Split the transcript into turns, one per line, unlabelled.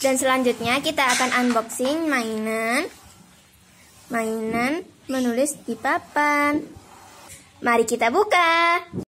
Dan selanjutnya kita akan unboxing mainan mainan menulis di papan. Mari kita buka.